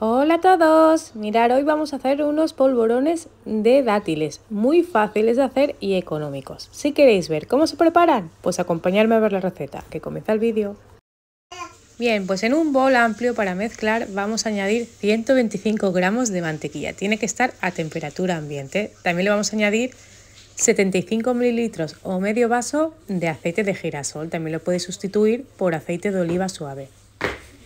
Hola a todos, mirar hoy vamos a hacer unos polvorones de dátiles, muy fáciles de hacer y económicos. Si queréis ver cómo se preparan, pues acompañadme a ver la receta, que comienza el vídeo. Bien, pues en un bol amplio para mezclar vamos a añadir 125 gramos de mantequilla, tiene que estar a temperatura ambiente. También le vamos a añadir 75 mililitros o medio vaso de aceite de girasol, también lo podéis sustituir por aceite de oliva suave.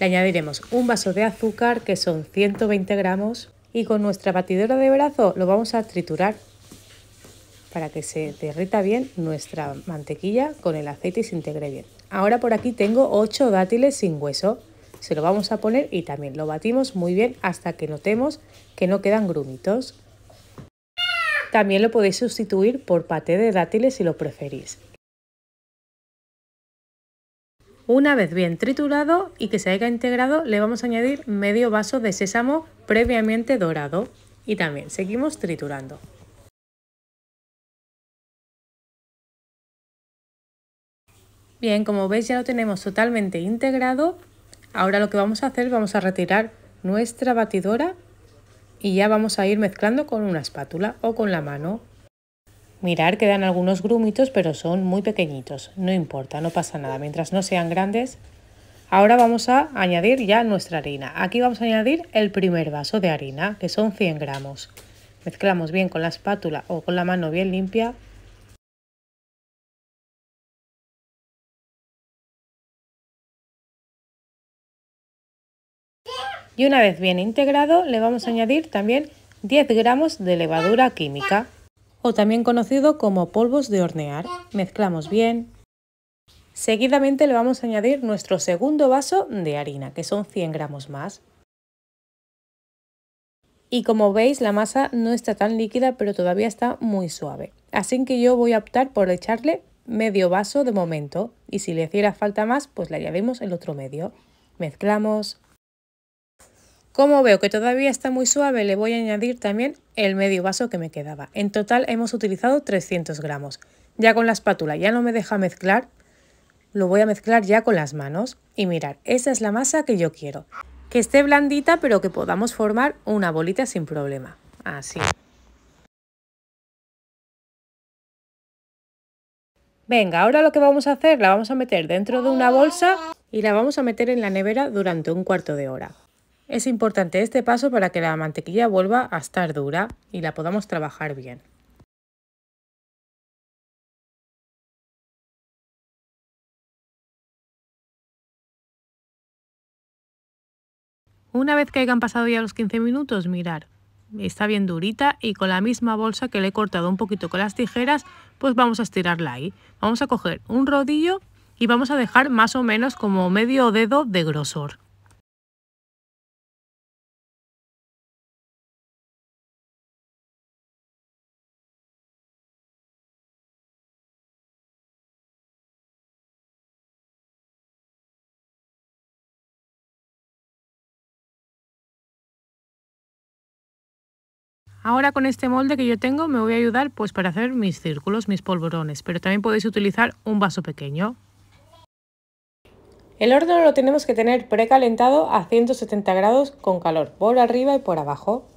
Le añadiremos un vaso de azúcar, que son 120 gramos, y con nuestra batidora de brazo lo vamos a triturar para que se derrita bien nuestra mantequilla con el aceite y se integre bien. Ahora por aquí tengo 8 dátiles sin hueso. Se lo vamos a poner y también lo batimos muy bien hasta que notemos que no quedan grumitos. También lo podéis sustituir por paté de dátiles si lo preferís. Una vez bien triturado y que se haya integrado, le vamos a añadir medio vaso de sésamo previamente dorado y también seguimos triturando. Bien, como veis ya lo tenemos totalmente integrado. Ahora lo que vamos a hacer, vamos a retirar nuestra batidora y ya vamos a ir mezclando con una espátula o con la mano. Mirar quedan algunos grumitos, pero son muy pequeñitos. No importa, no pasa nada. Mientras no sean grandes. Ahora vamos a añadir ya nuestra harina. Aquí vamos a añadir el primer vaso de harina, que son 100 gramos. Mezclamos bien con la espátula o con la mano bien limpia Y una vez bien integrado, le vamos a añadir también 10 gramos de levadura química o también conocido como polvos de hornear. Mezclamos bien. Seguidamente le vamos a añadir nuestro segundo vaso de harina, que son 100 gramos más. Y como veis la masa no está tan líquida pero todavía está muy suave. Así que yo voy a optar por echarle medio vaso de momento y si le hiciera falta más pues le añadimos el otro medio. Mezclamos. Como veo que todavía está muy suave, le voy a añadir también el medio vaso que me quedaba. En total hemos utilizado 300 gramos. Ya con la espátula ya no me deja mezclar, lo voy a mezclar ya con las manos. Y mirar, esa es la masa que yo quiero. Que esté blandita, pero que podamos formar una bolita sin problema. Así. Venga, ahora lo que vamos a hacer, la vamos a meter dentro de una bolsa y la vamos a meter en la nevera durante un cuarto de hora. Es importante este paso para que la mantequilla vuelva a estar dura y la podamos trabajar bien. Una vez que hayan pasado ya los 15 minutos, mirar, está bien durita y con la misma bolsa que le he cortado un poquito con las tijeras, pues vamos a estirarla ahí. Vamos a coger un rodillo y vamos a dejar más o menos como medio dedo de grosor. Ahora con este molde que yo tengo me voy a ayudar pues para hacer mis círculos, mis polvorones, pero también podéis utilizar un vaso pequeño. El horno lo tenemos que tener precalentado a 170 grados con calor por arriba y por abajo.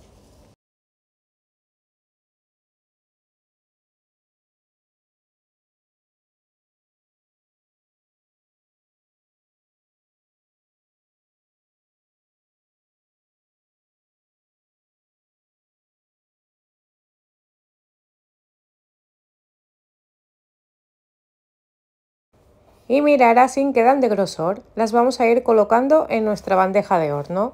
y mirar así quedan de grosor. Las vamos a ir colocando en nuestra bandeja de horno.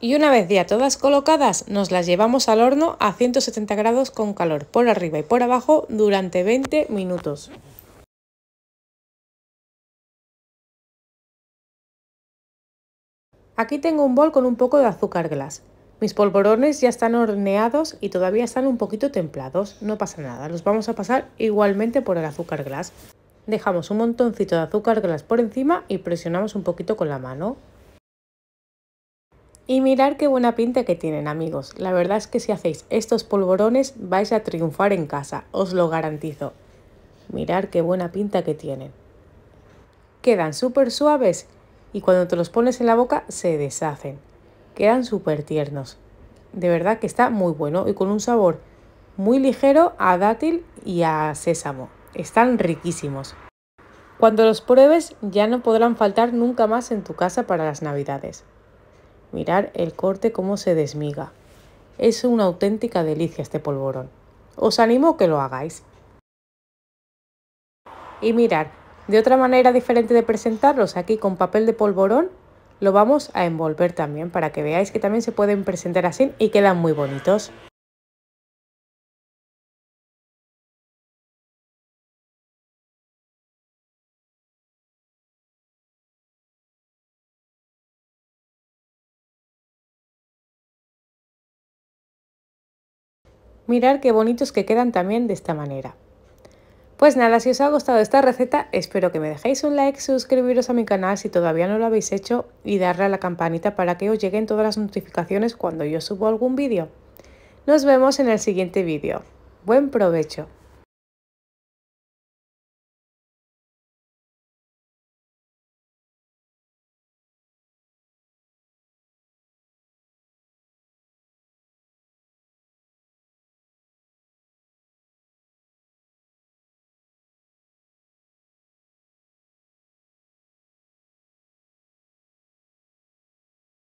Y una vez ya todas colocadas, nos las llevamos al horno a 170 grados con calor por arriba y por abajo durante 20 minutos. Aquí tengo un bol con un poco de azúcar glass. Mis polvorones ya están horneados y todavía están un poquito templados, no pasa nada, los vamos a pasar igualmente por el azúcar glass. Dejamos un montoncito de azúcar glass por encima y presionamos un poquito con la mano. Y mirar qué buena pinta que tienen amigos, la verdad es que si hacéis estos polvorones vais a triunfar en casa, os lo garantizo. mirad qué buena pinta que tienen. Quedan súper suaves y cuando te los pones en la boca se deshacen. Quedan súper tiernos. De verdad que está muy bueno y con un sabor muy ligero a dátil y a sésamo. Están riquísimos. Cuando los pruebes ya no podrán faltar nunca más en tu casa para las navidades. Mirar el corte cómo se desmiga. Es una auténtica delicia este polvorón. Os animo que lo hagáis. Y mirar, de otra manera diferente de presentarlos aquí con papel de polvorón lo vamos a envolver también para que veáis que también se pueden presentar así y quedan muy bonitos. Mirad qué bonitos que quedan también de esta manera. Pues nada, si os ha gustado esta receta, espero que me dejéis un like, suscribiros a mi canal si todavía no lo habéis hecho y darle a la campanita para que os lleguen todas las notificaciones cuando yo subo algún vídeo. Nos vemos en el siguiente vídeo. ¡Buen provecho!